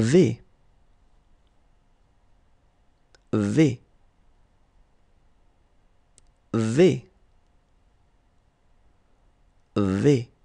V. V. V. V.